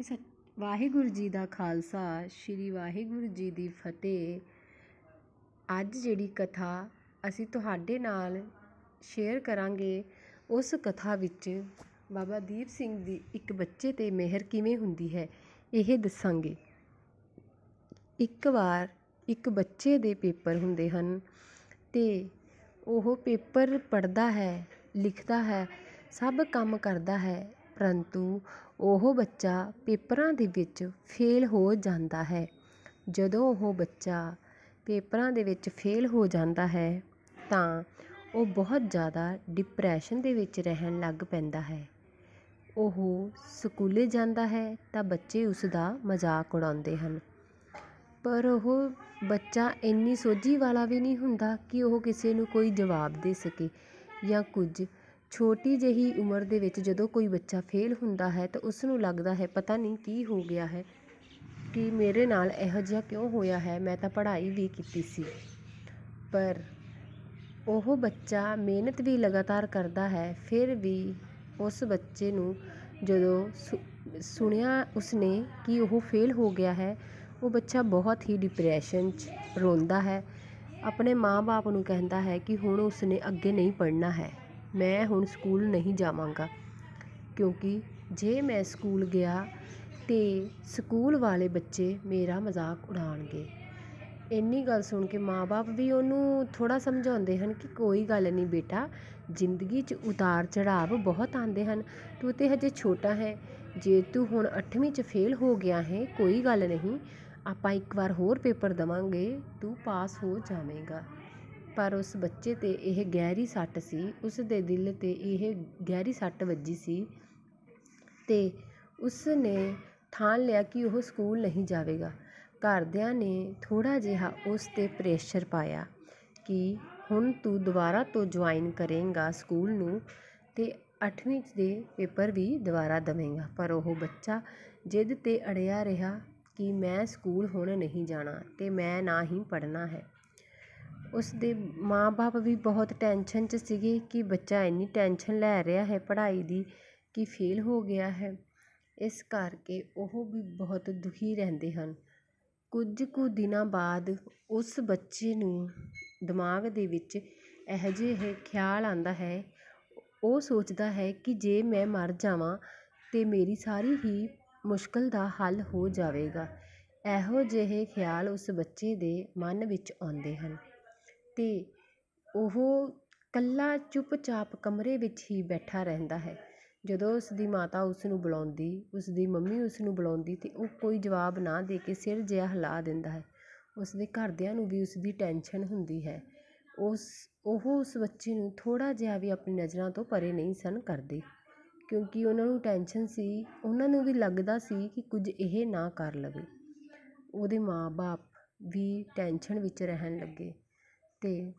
ਇਸ ਵਾਹਿਗੁਰੂ ਜੀ ਦਾ ਖਾਲਸਾ ਸ਼੍ਰੀ ਵਾਹਿਗੁਰੂ ਜੀ ਦੀ ਫਤਿਹ ਅੱਜ ਜਿਹੜੀ ਕਥਾ ਅਸੀਂ ਤੁਹਾਡੇ ਨਾਲ ਸ਼ੇਅਰ ਕਰਾਂਗੇ ਉਸ ਕਥਾ ਵਿੱਚ ਬਾਬਾ ਦੀਪ ਸਿੰਘ ਦੀ ਇੱਕ ਬੱਚੇ ਤੇ ਮਿਹਰ ਕਿਵੇਂ ਹੁੰਦੀ ਹੈ ਇਹ ਦੱਸਾਂਗੇ ਇੱਕ ਵਾਰ ਇੱਕ ਬੱਚੇ ਦੇ ਪੇਪਰ ਹੁੰਦੇ ਹਨ ਤੇ ਉਹ ਪੇਪਰ ਪੜਦਾ ਹੈ ਲਿਖਦਾ ਹੈ ਸਭ ਕੰਮ ਕਰਦਾ ਹੈ ਪਰੰਤੂ ਉਹ ਬੱਚਾ ਪੇਪਰਾਂ ਦੇ ਵਿੱਚ ਫੇਲ ਹੋ ਜਾਂਦਾ ਹੈ ਜਦੋਂ ਉਹ ਬੱਚਾ ਪੇਪਰਾਂ ਦੇ ਵਿੱਚ ਫੇਲ ਹੋ ਜਾਂਦਾ ਹੈ ਤਾਂ ਉਹ ਬਹੁਤ ਜ਼ਿਆਦਾ ਡਿਪਰੈਸ਼ਨ ਦੇ ਵਿੱਚ ਰਹਿਣ ਲੱਗ ਪੈਂਦਾ ਹੈ ਉਹ ਸਕੂਲੇ ਜਾਂਦਾ ਹੈ ਤਾਂ ਬੱਚੇ ਉਸ ਦਾ ਮਜ਼ਾਕ ਉਡਾਉਂਦੇ ਹਨ ਪਰ ਉਹ ਬੱਚਾ ਇੰਨੀ ਸੋਝੀ ਵਾਲਾ ਵੀ ਨਹੀਂ ਹੁੰਦਾ ਕਿ ਉਹ ਕਿਸੇ ਨੂੰ ਕੋਈ ਜਵਾਬ ਦੇ ਸਕੇ ਜਾਂ ਕੁਝ ਛੋਟੀ ਜਿਹੀ ਉਮਰ ਦੇ ਵਿੱਚ ਜਦੋਂ ਕੋਈ ਬੱਚਾ ਫੇਲ ਹੁੰਦਾ ਹੈ ਤਾਂ ਉਸ ਨੂੰ ਲੱਗਦਾ ਹੈ ਪਤਾ ਨਹੀਂ ਕੀ ਹੋ ਗਿਆ ਹੈ ਕਿ ਮੇਰੇ ਨਾਲ ਇਹੋ ਜਿਹਾ ਕਿਉਂ ਹੋਇਆ ਹੈ ਮੈਂ ਤਾਂ ਪੜ੍ਹਾਈ ਵੀ ਕੀਤੀ ਸੀ ਪਰ ਉਹ ਬੱਚਾ ਮਿਹਨਤ ਵੀ ਲਗਾਤਾਰ ਕਰਦਾ ਹੈ ਫਿਰ ਵੀ ਉਸ ਬੱਚੇ ਨੂੰ ਜਦੋਂ ਸੁਣਿਆ ਉਸਨੇ ਕਿ ਉਹ ਫੇਲ ਹੋ ਗਿਆ ਹੈ ਉਹ ਬੱਚਾ ਬਹੁਤ ਹੀ ਡਿਪਰੈਸ਼ਨ 'ਚ ਰੋਂਦਾ ਹੈ ਆਪਣੇ ਮਾਪੇ ਨੂੰ ਕਹਿੰਦਾ ਹੈ ਕਿ ਹੁਣ ਉਸਨੇ ਅੱਗੇ ਨਹੀਂ ਪੜ੍ਹਨਾ ਹੈ ਮੈਂ ਹੁਣ ਸਕੂਲ ਨਹੀਂ ਜਾਵਾਂਗਾ ਕਿਉਂਕਿ ਜੇ ਮੈਂ ਸਕੂਲ ਗਿਆ ਤਾਂ ਸਕੂਲ ਵਾਲੇ ਬੱਚੇ ਮੇਰਾ ਮਜ਼ਾਕ ਉਡਾਉਣਗੇ ਇੰਨੀ ਗੱਲ ਸੁਣ ਕੇ ਮਾਂ ਬਾਪ ਵੀ ਉਹਨੂੰ ਥੋੜ੍ਹਾ ਸਮਝਾਉਂਦੇ ਹਨ ਕਿ ਕੋਈ ਗੱਲ ਨਹੀਂ ਬੇਟਾ ਜ਼ਿੰਦਗੀ 'ਚ ਉਤਾਰ ਚੜਾਵ ਬਹੁਤ ਆਉਂਦੇ ਹਨ ਤੂੰ ਤਾਂ ਹਜੇ ਛੋਟਾ ਹੈ ਜੇ ਤੂੰ ਹੁਣ ਅੱਠਵੀਂ 'ਚ ਫੇਲ ਹੋ ਗਿਆ ਹੈ ਕੋਈ ਗੱਲ ਨਹੀਂ ਆਪਾਂ ਇੱਕ ਵਾਰ ਹੋਰ ਪੇਪਰ ਦੇਵਾਂਗੇ ਤੂੰ ਪਾਸ ਹੋ ਜਾਵੇਂਗਾ ਪਰ ਉਸ ਬੱਚੇ 'ਤੇ ਇਹ ਗਹਿਰੀ ਸੱਟ ਸੀ ਉਸ ਦੇ ਦਿਲ 'ਤੇ ਇਹ ਗਹਿਰੀ ਸੱਟ ਵੱਜੀ ਸੀ ਤੇ ਉਸ ਨੇ ਠਾਣ ਲਿਆ ਕਿ ਉਹ ਸਕੂਲ ਨਹੀਂ ਜਾਵੇਗਾ ਘਰਦਿਆਂ ਨੇ ਥੋੜਾ ਜਿਹਾ ਉਸ 'ਤੇ ਪ੍ਰੈਸ਼ਰ ਪਾਇਆ ਕਿ ਹੁਣ ਤੂੰ ਦੁਬਾਰਾ ਤੋਂ ਜੁਆਇਨ ਕਰੇਂਗਾ ਸਕੂਲ ਨੂੰ ਤੇ 8ਵੀਂ ਦੇ ਪੇਪਰ ਵੀ ਦੁਬਾਰਾ ਦੇਵੇਂਗਾ ਪਰ ਉਹ ਬੱਚਾ ਜਿੱਦ 'ਤੇ ਅੜਿਆ ਰਿਹਾ ਕਿ ਮੈਂ ਸਕੂਲ ਹੁਣ ਨਹੀਂ ਜਾਣਾ ਤੇ ਮੈਂ ਨਾ ਹੀ ਪੜਨਾ ਹੈ ਦੇ ਮਾਂ ਬਾਪ ਵੀ ਬਹੁਤ ਟੈਨਸ਼ਨ 'ਚ ਸੀਗੇ ਕਿ ਬੱਚਾ ਇੰਨੀ ਟੈਨਸ਼ਨ ਲੈ ਰਿਹਾ ਹੈ ਪੜ੍ਹਾਈ ਦੀ ਕਿ ਫੇਲ ਹੋ ਗਿਆ ਹੈ ਇਸ ਕਰਕੇ ਉਹ ਵੀ ਬਹੁਤ ਦੁਖੀ ਰਹਿੰਦੇ ਹਨ ਕੁਝ ਕੁ ਦਿਨਾਂ ਬਾਅਦ ਉਸ ਬੱਚੇ ਨੂੰ ਦਿਮਾਗ ਦੇ ਵਿੱਚ ਇਹੋ ਜਿਹੇ ਖਿਆਲ ਆਂਦਾ ਹੈ ਉਹ ਸੋਚਦਾ ਹੈ ਕਿ ਜੇ ਮੈਂ ਮਰ ਜਾਵਾਂ ਤੇ ਮੇਰੀ ਸਾਰੀ ਹੀ ਮੁਸ਼ਕਲ ਦਾ ਹੱਲ ਹੋ ਜਾਵੇਗਾ ਇਹੋ ਜਿਹੇ ਖਿਆਲ ਉਸ ਬੱਚੇ ਦੇ ਮਨ ਵਿੱਚ ਆਉਂਦੇ ਹਨ ਤੇ ਉਹ ਕੱਲਾ ਚੁੱਪਚਾਪ ਕਮਰੇ ਵਿੱਚ ਹੀ ਬੈਠਾ ਰਹਿੰਦਾ ਹੈ ਜਦੋਂ ਉਸ ਦੀ ਮਾਤਾ ਉਸ ਨੂੰ ਬੁਲਾਉਂਦੀ ਉਸ ਦੀ ਮੰਮੀ ਉਸ ਨੂੰ ਬੁਲਾਉਂਦੀ ਤੇ ਉਹ ਕੋਈ ਜਵਾਬ ਨਾ ਦੇ ਕੇ ਸਿਰ ਜਿਹਾ ਹਿਲਾ ਦਿੰਦਾ ਹੈ ਉਸ ਦੇ ਘਰਦਿਆਂ ਨੂੰ ਵੀ ਉਸ ਦੀ ਟੈਨਸ਼ਨ ਹੁੰਦੀ ਹੈ ਉਸ ਉਹ ਉਸ ਬੱਚੇ ਨੂੰ ਥੋੜਾ ਜਿਹਾ ਵੀ ਆਪਣੀ ਨਜ਼ਰਾਂ ਤੋਂ ਪਰੇ ਨਹੀਂ ਸਨ ਕਰਦੇ ਕਿਉਂਕਿ ਉਹਨਾਂ ਨੂੰ ਟੈਨਸ਼ਨ ਸੀ ਉਹਨਾਂ ਨੂੰ ਵੀ ਲੱਗਦਾ ਸੀ ਕਿ ਕੁਝ ਇਹ ਨਾ ਕਰ ਲਵੇ ਉਹਦੇ ਮਾਂ ਬਾਪ ਵੀ ਟੈਨਸ਼ਨ ਵਿੱਚ ਰਹਿਣ ਲੱਗੇ ਅਤੇ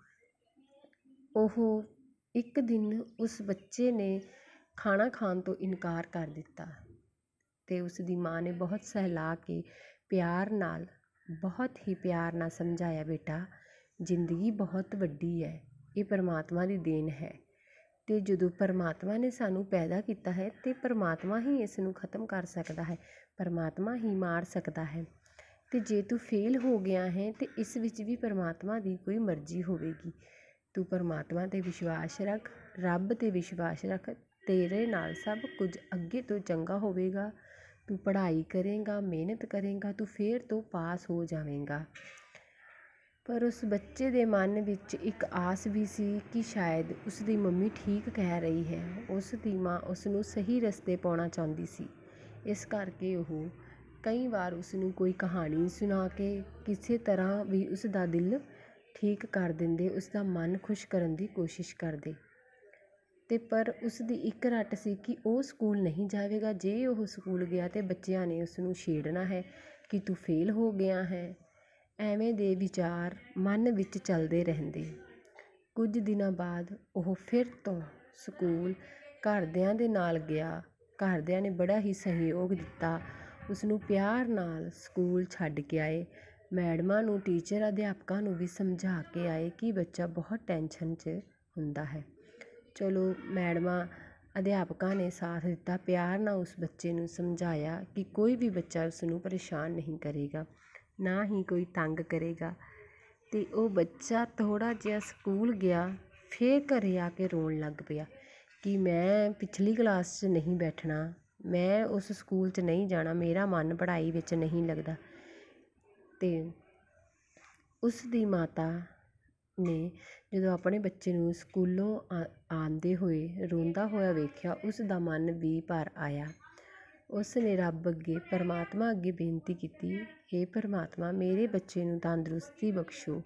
ਉਹ ਇੱਕ ਦਿਨ ਉਸ ਬੱਚੇ ਨੇ ਖਾਣਾ ਖਾਣ ਤੋਂ ਇਨਕਾਰ ਕਰ ਦਿੱਤਾ ਅਤੇ ਉਸ ਦੀ ਮਾਂ ਨੇ ਬਹੁਤ ਸਹਿਲਾ ਕੇ ਪਿਆਰ ਨਾਲ ਬਹੁਤ ਹੀ ਪਿਆਰ ਨਾਲ ਸਮਝਾਇਆ ਬੇਟਾ ਜ਼ਿੰਦਗੀ ਬਹੁਤ ਵੱਡੀ ਹੈ ਇਹ ਪਰਮਾਤਮਾ ਦੀ ਦੇਣ ਹੈ ਅਤੇ ਜਦੋਂ ਪਰਮਾਤਮਾ ਨੇ ਸਾਨੂੰ ਪੈਦਾ ਕੀਤਾ ਹੈ ਤੇ ਪਰਮਾਤਮਾ ਹੀ ਇਸ ਨੂੰ ਖਤਮ ਕਰ ਸਕਦਾ ਹੈ ਪਰਮਾਤਮਾ ਹੀ ਮਾਰ ਸਕਦਾ ਹੈ ਤੇ ਜੇ ਤੂੰ ਫੇਲ ਹੋ ਗਿਆ ਹੈ ਤੇ ਇਸ ਵਿੱਚ ਵੀ ਪਰਮਾਤਮਾ ਦੀ ਕੋਈ ਮਰਜ਼ੀ ਹੋਵੇਗੀ ਤੂੰ ਪਰਮਾਤਮਾ 'ਤੇ ਵਿਸ਼ਵਾਸ ਰੱਖ ਰੱਬ 'ਤੇ ਵਿਸ਼ਵਾਸ ਰੱਖ ਤੇਰੇ ਨਾਲ ਸਭ ਕੁਝ ਅੱਗੇ ਤੋਂ ਚੰਗਾ ਹੋਵੇਗਾ ਤੂੰ ਪੜ੍ਹਾਈ ਕਰੇਂਗਾ ਮਿਹਨਤ ਕਰੇਂਗਾ ਤੂੰ ਫੇਰ ਤੋਂ ਪਾਸ ਹੋ ਜਾਵੇਂਗਾ ਪਰ ਉਸ ਬੱਚੇ ਦੇ ਮਨ ਵਿੱਚ ਇੱਕ ਆਸ ਵੀ ਸੀ ਕਿ ਸ਼ਾਇਦ ਉਸ ਦੀ ਮੰਮੀ ਠੀਕ ਕਹਿ ਰਹੀ ਹੈ ਉਸ ਦੀ ਮਾਂ ਉਸ ਨੂੰ ਸਹੀ ਰਸਤੇ ਪਾਉਣਾ ਚਾਹੁੰਦੀ ਸੀ ਇਸ ਕਰਕੇ ਉਹ ਕਈ ਵਾਰ ਉਸ ਨੂੰ ਕੋਈ ਕਹਾਣੀ ਸੁਣਾ ਕੇ ਕਿਸੇ ਤਰ੍ਹਾਂ ਵੀ ਉਸ ਦਾ ਦਿਲ ਠੀਕ ਕਰ ਦਿੰਦੇ ਉਸ ਦਾ ਮਨ ਖੁਸ਼ ਕਰਨ ਦੀ ਕੋਸ਼ਿਸ਼ ਕਰਦੇ ਤੇ ਪਰ ਉਸ ਦੀ ਇੱਕ ਰੱਟ ਸੀ ਕਿ ਉਹ ਸਕੂਲ ਨਹੀਂ ਜਾਵੇਗਾ ਜੇ ਉਹ ਸਕੂਲ ਗਿਆ ਤੇ ਬੱਚਿਆਂ ਨੇ ਉਸ ਨੂੰ ਛੇੜਨਾ ਹੈ ਕਿ ਤੂੰ ਫੇਲ ਹੋ ਗਿਆ ਹੈ ਐਵੇਂ ਦੇ ਵਿਚਾਰ ਮਨ ਵਿੱਚ ਚੱਲਦੇ ਰਹਿੰਦੇ ਕੁਝ ਦਿਨਾਂ ਬਾਅਦ ਉਹ ਫਿਰ ਤੋਂ ਸਕੂਲ ਘਰਦਿਆਂ ਦੇ ਨਾਲ ਗਿਆ ਘਰਦਿਆਂ ਨੇ ਬੜਾ ਹੀ ਸਹਿਯੋਗ ਦਿੱਤਾ ਉਸ ਨੂੰ ਪਿਆਰ ਨਾਲ ਸਕੂਲ ਛੱਡ ਕੇ ਆਏ ਮੈਡਮਾਂ ਨੂੰ ਟੀਚਰ ਅਧਿਆਪਕਾਂ ਨੂੰ ਵੀ ਸਮਝਾ ਕੇ ਆਏ ਕਿ ਬੱਚਾ ਬਹੁਤ ਟੈਨਸ਼ਨ 'ਚ ਹੁੰਦਾ ਹੈ ਚਲੋ ਮੈਡਮਾਂ ਅਧਿਆਪਕਾਂ ਨੇ ਸਾਥ ਦਿੱਤਾ ਪਿਆਰ ਨਾਲ ਉਸ ਬੱਚੇ ਨੂੰ ਸਮਝਾਇਆ ਕਿ ਕੋਈ ਵੀ ਬੱਚਾ ਉਸ ਨੂੰ ਪਰੇਸ਼ਾਨ ਨਹੀਂ ਕਰੇਗਾ ਨਾ ਹੀ ਕੋਈ ਤੰਗ ਕਰੇਗਾ ਤੇ ਉਹ ਬੱਚਾ ਥੋੜਾ ਜਿਹਾ ਸਕੂਲ ਗਿਆ ਫੇਰ ਘਰ ਆ ਕੇ ਰੋਣ ਲੱਗ ਪਿਆ ਕਿ ਮੈਂ ਪਿਛਲੀ ਕਲਾਸ 'ਚ ਨਹੀਂ ਬੈਠਣਾ ਮੈਂ ਉਸ ਸਕੂਲ 'ਚ ਨਹੀਂ ਜਾਣਾ ਮੇਰਾ ਮਨ ਪੜ੍ਹਾਈ ਵਿੱਚ ਨਹੀਂ ਲੱਗਦਾ ਤੇ ਉਸ ਦੀ ਮਾਤਾ ਨੇ ਜਦੋਂ ਆਪਣੇ ਬੱਚੇ ਨੂੰ ਸਕੂਲੋਂ ਆਂਦੇ ਆਉਂਦੇ ਹੋਏ ਰੋਂਦਾ ਹੋਇਆ ਵੇਖਿਆ ਉਸ ਦਾ ਮਨ ਵੀ ਭਰ ਆਇਆ ਉਸ ਨੇ ਰੱਬ ਅੱਗੇ ਪਰਮਾਤਮਾ ਅੱਗੇ ਬੇਨਤੀ ਕੀਤੀ हे ਪਰਮਾਤਮਾ ਮੇਰੇ ਬੱਚੇ ਨੂੰ ਤੰਦਰੁਸਤੀ ਬਖਸ਼ੋ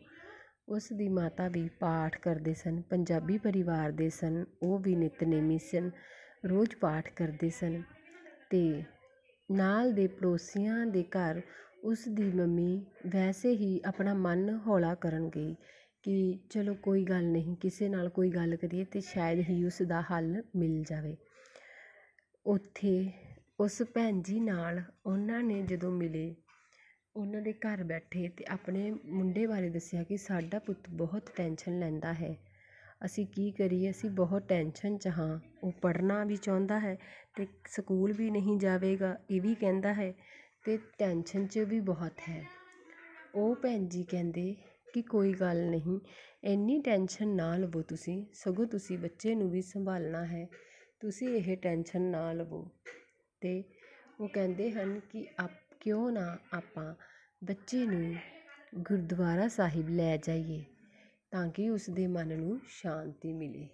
ਉਸ ਦੀ ਮਾਤਾ ਵੀ ਪਾਠ ਕਰਦੇ ਸਨ ਪੰਜਾਬੀ ਪਰਿਵਾਰ ਦੇ ਸਨ ਉਹ ਵੀ ਨਿਤਨੇਮੀ ਸਨ ਰੋਜ਼ ਪਾਠ ਕਰਦੇ ਸਨ ਅਤੇ ਨਾਲ ਦੇ ਪੜੋਸੀਆਂ ਦੇ ਘਰ ਉਸ ਦੀ ਮੰਮੀ ਵੈਸੇ ਹੀ ਆਪਣਾ ਮਨ ਹੌਲਾ ਕਰਨ ਗਈ ਕਿ ਚਲੋ ਕੋਈ ਗੱਲ ਨਹੀਂ ਕਿਸੇ ਨਾਲ ਕੋਈ ਗੱਲ ਕਰੀਏ ਤੇ ਸ਼ਾਇਦ ਹੀ ਉਸ ਦਾ ਹੱਲ ਮਿਲ ਜਾਵੇ ਉੱਥੇ ਉਸ ਭੈਣ ਜੀ ਨਾਲ ਉਹਨਾਂ ਨੇ ਜਦੋਂ ਮਿਲੇ ਉਹਨਾਂ ਦੇ ਘਰ ਬੈਠੇ ਤੇ ਆਪਣੇ ਮੁੰਡੇ ਬਾਰੇ ਦੱਸਿਆ ਕਿ ਸਾਡਾ ਪੁੱਤ ਬਹੁਤ ਟੈਨਸ਼ਨ ਲੈਂਦਾ ਹੈ ਅਸੀਂ ਕੀ ਕਰੀਏ ਅਸੀਂ ਬਹੁਤ ਟੈਨਸ਼ਨ 'ਚ ਹਾਂ ਉਹ ਪੜ੍ਹਨਾ ਵੀ ਚਾਹੁੰਦਾ ਹੈ ਅਤੇ ਸਕੂਲ ਵੀ ਨਹੀਂ ਜਾਵੇਗਾ ਇਹ ਵੀ ਕਹਿੰਦਾ ਹੈ ਅਤੇ ਟੈਨਸ਼ਨ 'ਚ ਵੀ ਬਹੁਤ ਹੈ ਉਹ ਭੈਣ ਜੀ ਕਹਿੰਦੇ ਕਿ ਕੋਈ ਗੱਲ ਨਹੀਂ ਇੰਨੀ ਟੈਨਸ਼ਨ ਨਾ ਲਵੋ ਤੁਸੀਂ ਸਗੋਂ ਤੁਸੀਂ ਬੱਚੇ ਨੂੰ ਵੀ ਸੰਭਾਲਣਾ ਹੈ ਤੁਸੀਂ ਇਹ ਟੈਨਸ਼ਨ ਨਾ ਲਵੋ ਅਤੇ ਉਹ ਕਹਿੰਦੇ ਹਨ ਕਿ ਆਪ ਕਿਉਂ ਨਾ ਆਪਾਂ ਬੱਚੇ ਨੂੰ ਗੁਰਦੁਆਰਾ ਸਾਹਿਬ ਲੈ ਜਾਈਏ ਤਾਂ ਕਿ ਉਸ ਦੇ ਮਨ ਨੂੰ ਸ਼ਾਂਤੀ ਮਿਲੇ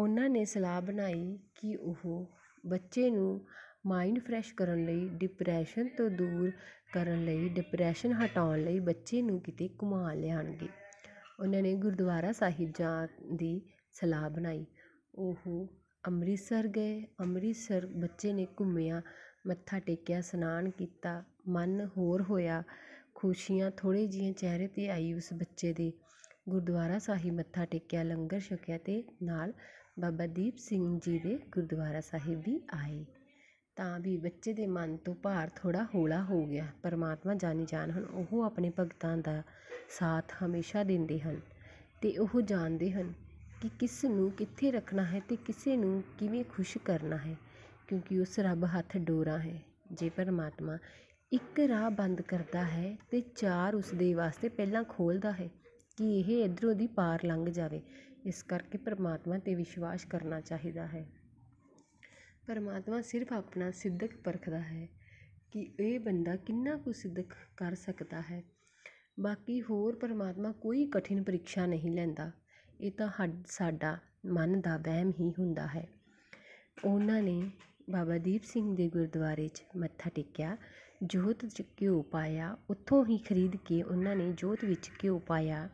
ਉਹਨਾਂ ਨੇ ਸਲਾਹ ਬਣਾਈ ਕਿ ਉਹ ਬੱਚੇ ਨੂੰ ਮਾਈਂਡ ਫਰੈਸ਼ ਕਰਨ ਲਈ ਡਿਪਰੈਸ਼ਨ ਤੋਂ ਦੂਰ ਕਰਨ ਲਈ ਡਿਪਰੈਸ਼ਨ ਹਟਾਉਣ ਲਈ ਬੱਚੇ ਨੂੰ ਕਿਤੇ ਘੁਮਾ ਲਿਆਣਗੇ ਉਹਨਾਂ ਨੇ ਗੁਰਦੁਆਰਾ ਸਾਹਿਬ ਜਾਣ ਦੀ ਸਲਾਹ ਬਣਾਈ ਉਹ ਅੰਮ੍ਰਿਤਸਰ ਗਏ ਅੰਮ੍ਰਿਤਸਰ ਬੱਚੇ ਨੇ ਘੁੰਮਿਆ ਮੱਥਾ ਟੇਕਿਆ ਸਨਾਨ ਕੀਤਾ ਮਨ ਹੋਰ ਹੋਇਆ ਖੁਸ਼ੀਆਂ ਥੋੜੇ ਜਿਹੇ ਚਿਹਰੇ 'ਤੇ ਆਈ ਉਸ ਬੱਚੇ ਦੇ ਗੁਰਦੁਆਰਾ ਸਾਹਿਬ ਮੱਥਾ ਟੇਕਿਆ ਲੰਗਰ ਛਕਿਆ ਤੇ ਨਾਲ ਬਾਬਾ ਦੀਪ ਸਿੰਘ ਜੀ ਦੇ ਗੁਰਦੁਆਰਾ ਸਾਹਿਬ ਵੀ ਆਏ ਤਾਂ ਵੀ ਬੱਚੇ ਦੇ ਮਨ ਤੋਂ ਭਾਰ ਥੋੜਾ ਹੌਲਾ ਹੋ ਗਿਆ ਪਰਮਾਤਮਾ ਜਾਣੀ ਜਾਣ ਹਨ ਉਹ ਆਪਣੇ ਭਗਤਾਂ ਦਾ ਸਾਥ ਹਮੇਸ਼ਾ ਦਿੰਦੇ ਹਨ ਤੇ ਉਹ ਜਾਣਦੇ ਹਨ ਕਿ ਕਿਸ ਨੂੰ ਕਿੱਥੇ ਰੱਖਣਾ ਹੈ ਤੇ ਕਿਸੇ ਨੂੰ ਕਿਵੇਂ ਖੁਸ਼ ਕਰਨਾ ਹੈ ਕਿਉਂਕਿ ਉਸ ਰੱਬ ਹੱਥ ਡੋਰਾ ਹੈ ਜੇ ਪਰਮਾਤਮਾ ਇੱਕ ਰਾਹ ਬੰਦ ਕਰਦਾ ਹੈ ਤੇ ਚਾਰ ਉਸ ਦੇ ਵਾਸਤੇ ਪਹਿਲਾਂ ਖੋਲਦਾ ਹੈ ਕਿ ਇਹ ਇਧਰੋਂ ਦੀ ਪਾਰ ਲੰਘ ਜਾਵੇ ਇਸ ਕਰਕੇ ਪਰਮਾਤਮਾ 'ਤੇ ਵਿਸ਼ਵਾਸ ਕਰਨਾ ਚਾਹੀਦਾ ਹੈ ਪਰਮਾਤਮਾ ਸਿਰਫ ਆਪਣਾ ਸਿੱਧਕ ਪਰਖਦਾ ਹੈ ਕਿ ਇਹ ਬੰਦਾ ਕਿੰਨਾ ਕੁ ਸਿੱਧਕ ਕਰ ਸਕਦਾ ਹੈ ਬਾਕੀ ਹੋਰ ਪਰਮਾਤਮਾ ਕੋਈ ਕਠਿਨ ਪ੍ਰੀਖਿਆ ਨਹੀਂ ਲੈਂਦਾ ਇਹ ਤਾਂ ਸਾਡਾ ਮਨ ਦਾ ਵਹਿਮ ਹੀ ਹੁੰਦਾ ਹੈ ਉਹਨਾਂ ਨੇ ਬਾਬਾ ਦੀਪ ਸਿੰਘ ਦੇ ਗੁਰਦੁਆਰੇ 'ਚ ਮੱਥਾ ਟੇਕਿਆ ਜੋਤ 'ਚ ਘਿਓ ਪਾਇਆ ਉੱਥੋਂ ਹੀ ਖਰੀਦ ਕੇ ਉਹਨਾਂ ਨੇ ਜੋਤ ਵਿੱਚ ਘਿਓ ਪਾਇਆ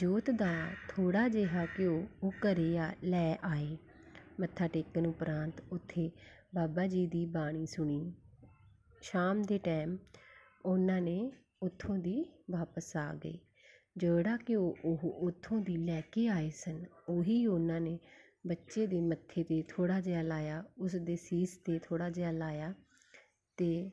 ਜੋਤ ਦਾ ਥੋੜਾ ਜਿਹਾ ਘਿਓ ਉਹ ਘਰੇ ਆ ਲੈ ਆਏ ਮੱਥਾ ਟੇਕਣ ਉਪਰੰਤ ਉੱਥੇ ਬਾਬਾ ਜੀ ਦੀ ਬਾਣੀ ਸੁਣੀ ਸ਼ਾਮ ਦੇ ਟਾਈਮ ਉਹਨਾਂ ਨੇ ਉੱਥੋਂ ਦੀ ਵਾਪਸ ਆ ਗਏ ਜਿਹੜਾ ਕਿ ਉਹ ਉੱਥੋਂ ਦੀ ਲੈ ਕੇ ਆਏ ਸਨ ਉਹੀ ਉਹਨਾਂ ਨੇ ਬੱਚੇ ਦੇ ਮੱਥੇ 'ਤੇ ਥੋੜ੍ਹਾ ਜਿਹਾ ਲਾਇਆ ਉਸ ਦੇ ਸੀਸ 'ਤੇ ਥੋੜ੍ਹਾ ਜਿਹਾ ਲਾਇਆ ਅਤੇ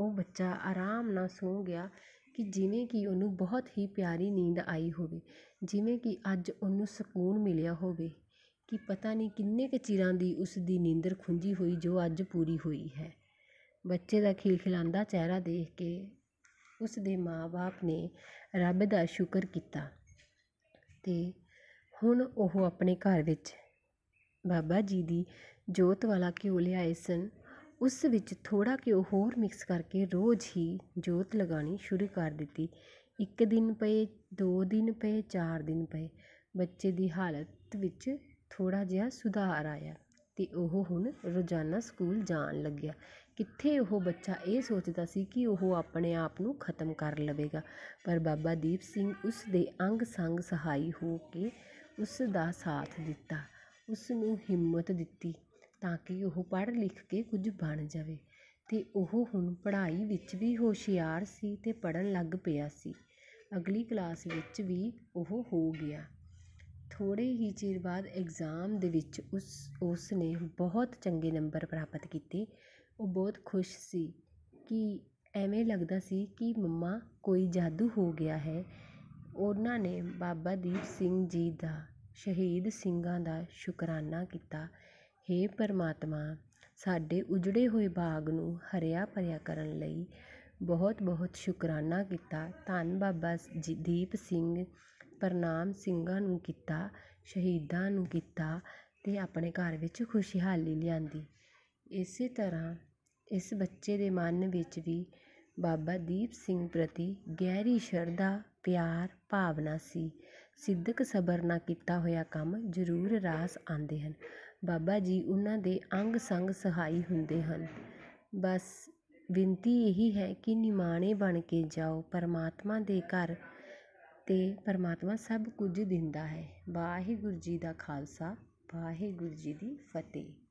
ਉਹ ਬੱਚਾ ਆਰਾਮ ਨਾਲ ਸੌਂ ਗਿਆ ਕਿ ਜਿਵੇਂ ਕਿ ਉਹਨੂੰ ਬਹੁਤ ਹੀ ਪਿਆਰੀ ਨੀਂਦ ਆਈ ਹੋਵੇ ਜਿਵੇਂ ਕਿ ਅੱਜ ਉਹਨੂੰ ਸਕੂਨ ਮਿਲਿਆ ਹੋਵੇ ਕਿ ਪਤਾ ਨਹੀਂ ਕਿੰਨੇ ਕੁ ਚਿਰਾਂ ਦੀ ਨੀਂਦਰ ਖੁੰਝੀ ਹੋਈ ਜੋ ਅੱਜ ਪੂਰੀ ਹੋਈ ਹੈ ਬੱਚੇ ਦਾ ਖਿਲਖਿਲਾਉਂਦਾ ਚਿਹਰਾ ਦੇਖ ਕੇ ਉਸ ਦੇ ਮਾਪੇ ਨੇ ਰੱਬ ਦਾ ਸ਼ੁਕਰ ਕੀਤਾ ਤੇ ਹੁਣ ਉਹ ਆਪਣੇ ਘਰ ਵਿੱਚ ਬਾਬਾ ਜੀ ਦੀ ਜੋਤ ਵਾਲਾ ਘਿਓ ਲਿਆਏ ਸਨ ਉਸ ਵਿੱਚ ਥੋੜਾ ਕਿ ਹੋਰ ਮਿਕਸ ਕਰਕੇ ਰੋਜ਼ ਹੀ ਜੋਤ ਲਗਾਉਣੀ ਸ਼ੁਰੂ ਕਰ ਦਿੱਤੀ ਇੱਕ ਦਿਨ ਪਏ ਦੋ ਦਿਨ ਪਏ ਚਾਰ ਦਿਨ ਪਏ ਬੱਚੇ ਦੀ ਹਾਲਤ ਵਿੱਚ ਥੋੜਾ ਜਿਹਾ ਸੁਧਾਰ ਆਇਆ ਤੇ ਉਹ ਹੁਣ ਰੋਜ਼ਾਨਾ ਸਕੂਲ ਜਾਣ ਲੱਗਿਆ ਕਿੱਥੇ ਉਹ ਬੱਚਾ ਇਹ ਸੋਚਦਾ ਸੀ ਕਿ ਉਹ ਆਪਣੇ ਆਪ ਨੂੰ ਖਤਮ ਕਰ ਲਵੇਗਾ ਪਰ ਬਾਬਾ ਦੀਪ ਸਿੰਘ ਉਸ ਦੇ ਅੰਗ ਸੰਗ ਸਹਾਈ ਹੋ ਕੇ ਉਸ ਦਾ ਸਾਥ ਦਿੱਤਾ ਉਸ ਨੂੰ ਹਿੰਮਤ ਦਿੱਤੀ ਤਾਂ ਕਿ ਉਹ ਪੜ੍ਹ ਲਿਖ ਕੇ ਕੁਝ ਬਣ ਜਾਵੇ ਅਤੇ ਉਹ ਹੁਣ ਪੜ੍ਹਾਈ ਵਿੱਚ ਵੀ ਹੁਸ਼ਿਆਰ ਸੀ ਅਤੇ ਪੜ੍ਹਨ ਲੱਗ ਪਿਆ ਸੀ ਅਗਲੀ ਕਲਾਸ ਵਿੱਚ ਵੀ ਉਹ ਹੋ ਗਿਆ ਥੋੜ੍ਹੇ ਹੀ ਚਿਰ ਬਾਅਦ ਐਗਜ਼ਾਮ ਦੇ ਵਿੱਚ ਉਸ ਉਸ ਨੇ ਬਹੁਤ ਚੰਗੇ ਨੰਬਰ ਪ੍ਰਾਪਤ ਕੀਤੇ ਉਹ ਬਹੁਤ ਖੁਸ਼ ਸੀ ਕਿ ਐਵੇਂ ਲੱਗਦਾ ਸੀ ਕਿ ਮੰਮਾ ਕੋਈ ਜਾਦੂ ਹੋ ਗਿਆ ਹੈ ਉਹਨਾਂ ਨੇ ਬਾਬਾ ਦੀਪ ਸਿੰਘ ਜੀ ਦਾ ਸ਼ਹੀਦ ਸਿੰਘਾਂ ਦਾ ਸ਼ੁਕਰਾਨਾ ਕੀਤਾ ਹੇ ਪਰਮਾਤਮਾ ਸਾਡੇ ਉਜੜੇ ਹੋਏ ਬਾਗ ਨੂੰ ਹਰਿਆ ਭਰਿਆ ਕਰਨ ਲਈ ਬਹੁਤ ਬਹੁਤ ਸ਼ੁਕਰਾਨਾ ਕੀਤਾ ਧੰਨ ਬਾਬਾ ਦੀਪ ਸਿੰਘ ਪ੍ਰਣਾਮ ਸਿੰਘਾਂ ਨੂੰ ਕੀਤਾ ਸ਼ਹੀਦਾਂ ਨੂੰ ਕੀਤਾ ਅਤੇ ਆਪਣੇ ਘਰ ਵਿੱਚ ਖੁਸ਼ਹਾਲੀ ਲਿਆਂਦੀ ਇਸੇ ਤਰ੍ਹਾਂ ਇਸ ਬੱਚੇ ਦੇ ਮਨ ਵਿੱਚ ਵੀ ਬਾਬਾ ਦੀਪ ਸਿੰਘ ਪ੍ਰਤੀ ਗਹਿਰੀ ਸ਼ਰਧਾ ਪਿਆਰ ਭਾਵਨਾ ਸੀ ਸਿੱਧਕ ਸਬਰ ਨਾਲ ਕੀਤਾ ਹੋਇਆ ਕੰਮ ਜ਼ਰੂਰ ਰਾਸ ਆਉਂਦੇ ਹਨ ਬਾਬਾ ਜੀ ਉਹਨਾਂ ਦੇ ਅੰਗ ਸੰਗ ਸਹਾਈ ਹੁੰਦੇ ਹਨ ਬਸ ਬੇਨਤੀ ਇਹੀ ਹੈ ਕਿ ਨਿਮਾਣੇ ਬਣ ਕੇ ਜਾਓ ਪਰਮਾਤਮਾ ਦੇ ਘਰ ਤੇ ਪਰਮਾਤਮਾ ਸਭ ਕੁਝ ਦਿੰਦਾ ਹੈ ਵਾਹਿਗੁਰੂ ਜੀ ਦਾ ਖਾਲਸਾ ਵਾਹਿਗੁਰੂ ਜੀ ਦੀ ਫਤਿਹ